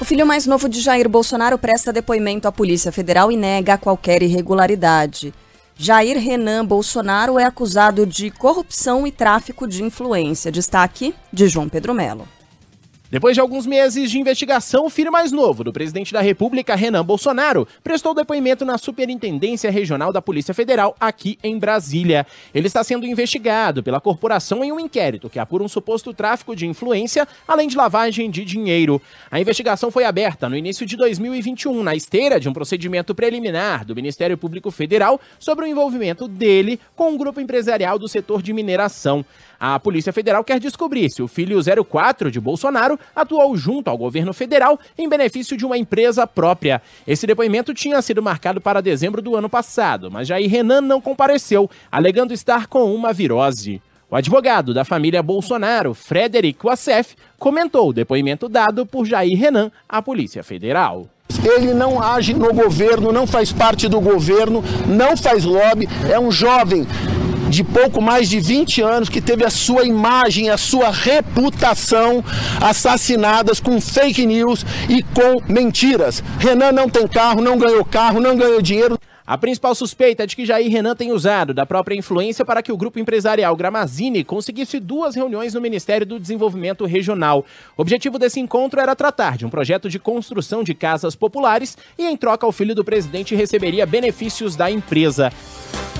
O filho mais novo de Jair Bolsonaro presta depoimento à Polícia Federal e nega qualquer irregularidade. Jair Renan Bolsonaro é acusado de corrupção e tráfico de influência. Destaque de João Pedro Melo. Depois de alguns meses de investigação, o filho mais novo do presidente da República, Renan Bolsonaro, prestou depoimento na Superintendência Regional da Polícia Federal, aqui em Brasília. Ele está sendo investigado pela corporação em um inquérito que apura um suposto tráfico de influência, além de lavagem de dinheiro. A investigação foi aberta no início de 2021, na esteira de um procedimento preliminar do Ministério Público Federal sobre o envolvimento dele com um grupo empresarial do setor de mineração. A Polícia Federal quer descobrir se o filho 04 de Bolsonaro atuou junto ao governo federal em benefício de uma empresa própria. Esse depoimento tinha sido marcado para dezembro do ano passado, mas Jair Renan não compareceu, alegando estar com uma virose. O advogado da família Bolsonaro, Frederico Assef, comentou o depoimento dado por Jair Renan à Polícia Federal. Ele não age no governo, não faz parte do governo, não faz lobby, é um jovem de pouco mais de 20 anos que teve a sua imagem, a sua reputação assassinadas com fake news e com mentiras. Renan não tem carro, não ganhou carro, não ganhou dinheiro. A principal suspeita é de que Jair Renan tem usado da própria influência para que o grupo empresarial Gramazini conseguisse duas reuniões no Ministério do Desenvolvimento Regional. O objetivo desse encontro era tratar de um projeto de construção de casas populares e, em troca, o filho do presidente receberia benefícios da empresa.